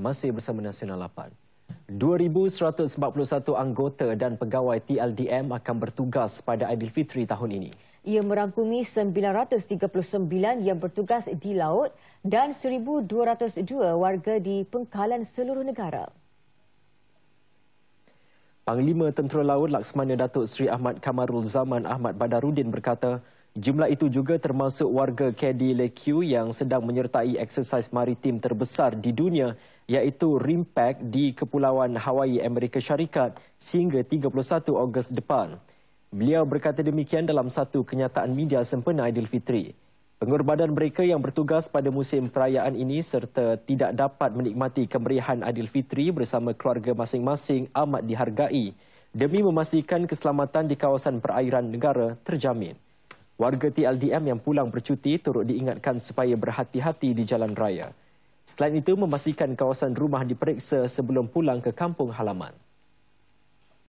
masih bersama Nasional 8. 2,141 anggota dan pegawai TLDM akan bertugas pada Aidilfitri tahun ini. Ia merangkumi 939 yang bertugas di laut dan 1,202 warga di pengkalan seluruh negara. Panglima Tentera Laut Laksamana Datuk Seri Ahmad Kamarul Zaman Ahmad Badarudin berkata, Jumlah itu juga termasuk warga Kedi Lekiu yang sedang menyertai eksersis maritim terbesar di dunia iaitu RIMPAC di Kepulauan Hawaii Amerika Syarikat sehingga 31 Ogos depan. Beliau berkata demikian dalam satu kenyataan media sempena Aidilfitri. Pengorbanan mereka yang bertugas pada musim perayaan ini serta tidak dapat menikmati kemeriahan Fitri bersama keluarga masing-masing amat dihargai demi memastikan keselamatan di kawasan perairan negara terjamin. Warga TLDM yang pulang bercuti turut diingatkan supaya berhati-hati di jalan raya. Selain itu, memastikan kawasan rumah diperiksa sebelum pulang ke kampung halaman.